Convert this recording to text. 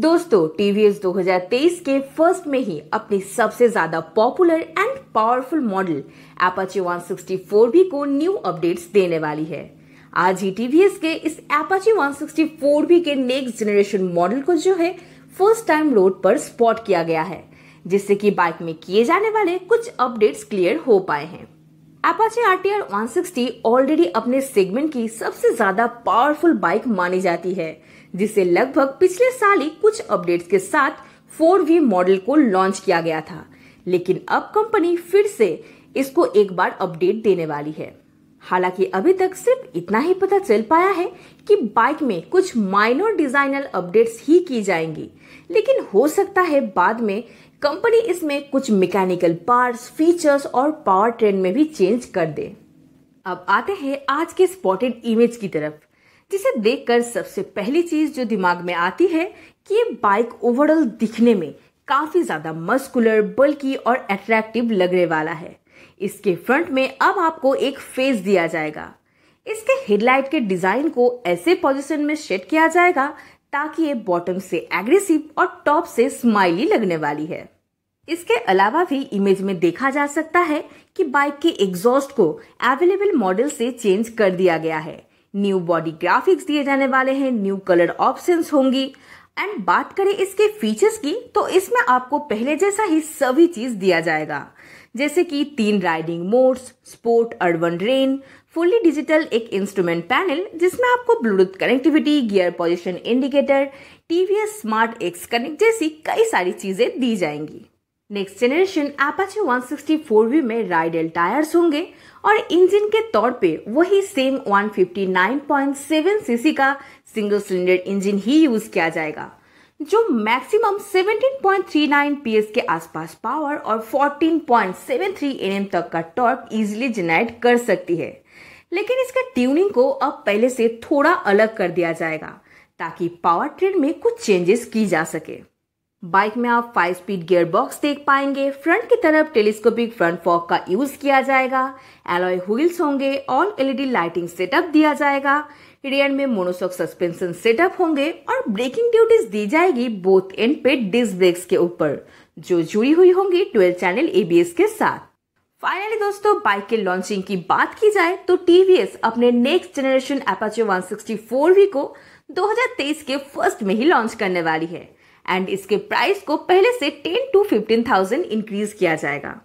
दोस्तों टीवीएस 2023 के फर्स्ट में ही अपने सबसे ज्यादा popular and powerful model Apache 164 भी को न्यू अपडेट्स देने वाली है आज ही टीवीएस के इस एपाचे 164 भी के नेक्स्ट जनरेशन मॉडल को जो है फर्स्ट टाइम रोड पर स्पॉट किया गया है जिससे कि बाइक में किए जाने वाले कुछ अपडेट्स क्लियर हो पाए हैं आर Apache RTR 160 ऑलरेडी अपने सेगमेंट की सबसे ज्यादा पावरफुल बाइक मानी जाती है जिसे लगभग पिछले साल ही कुछ अपडेट्स के साथ फोर वी मॉडल को लॉन्च किया गया था लेकिन अब कंपनी फिर से इसको एक बार अपडेट देने वाली है हालांकि अभी तक सिर्फ इतना ही पता चल पाया है कि बाइक में कुछ माइनर डिजाइनर अपडेट्स ही की जाएंगी लेकिन हो सकता है बाद में कंपनी इसमें कुछ मैकेनिकल पार्ट्स फीचर्स और पावर ट्रेन में भी चेंज कर दे अब आते हैं आज के स्पॉटेड इमेज की तरफ जिसे देखकर सबसे पहली चीज जो दिमाग में आती है कि ये बाइक ओवरऑल दिखने में काफी ज्यादा मस्कुलर बल्कि और अट्रैक्टिव लगने वाला है इसके फ्रंट में अब आपको एक फेस दिया जाएगा इसके हेडलाइट के डिजाइन को ऐसे पोजीशन में सेट किया जाएगा ताकि ये बॉटम से एग्रेसिव और टॉप से स्माइली लगने वाली है इसके अलावा भी इमेज में देखा जा सकता है कि बाइक के एग्जॉस्ट को अवेलेबल मॉडल से चेंज कर दिया गया है न्यू बॉडी ग्राफिक्स दिए जाने वाले हैं न्यू कलर ऑप्शंस होंगी एंड बात करें इसके फीचर्स की तो इसमें आपको पहले जैसा ही सभी चीज दिया जाएगा जैसे कि तीन riding modes sport urban rain fully digital एक इंस्ट्रूमेंट पैनल जिसमें आपको Bluetooth connectivity gear position indicator TVS smart X connect जैसी कई सारी चीज़ें दी जाएंगी नेक्स्ट जनरेशन एपाचे 164V में राइडल टायर्स होंगे और इंजन के तौर पे वही सेम 159.7 सीसी का सिंगल सिलेंडर इंजन ही यूज किया जाएगा जो मैक्सिमम 17.39 पीएस के आसपास पावर और 14.73 एनएम तक का टॉर्क इजीली जेनरेट कर सकती है लेकिन इसका ट्यूनिंग को अब पहले से थोड़ा अलग कर दिया जाएगा ताकि पावर ट्रेन में कुछ चेंजेस की जा सके बाइक में आप फाइव स्पीड गियर बॉक्स देख पाएंगे फ्रंट की तरफ टेलीस्कोपिक फ्रंट फॉक का यूज किया जाएगा एलॉय व्हील्स होंगे ऑल एलईडी लाइटिंग सेटअप दिया जाएगा रियर में मोनोसॉक सस्पेंशन सेटअप होंगे और ब्रेकिंग ड्यूटीज दी जाएगी बोथ एंड पे डिस्क ब्रेक्स के ऊपर जो जुड़ी हुई होंगी ट्वेल्व चैनल एबीएस के साथ फाइनली दोस्तों बाइक के लॉन्चिंग की बात की जाए तो टीवीएस अपने नेक्स्ट जनरेशन एपाचे 164V को 2023 के फर्स्ट में ही लॉन्च करने वाली है एंड इसके प्राइस को पहले से ten to fifteen thousand increase किया जाएगा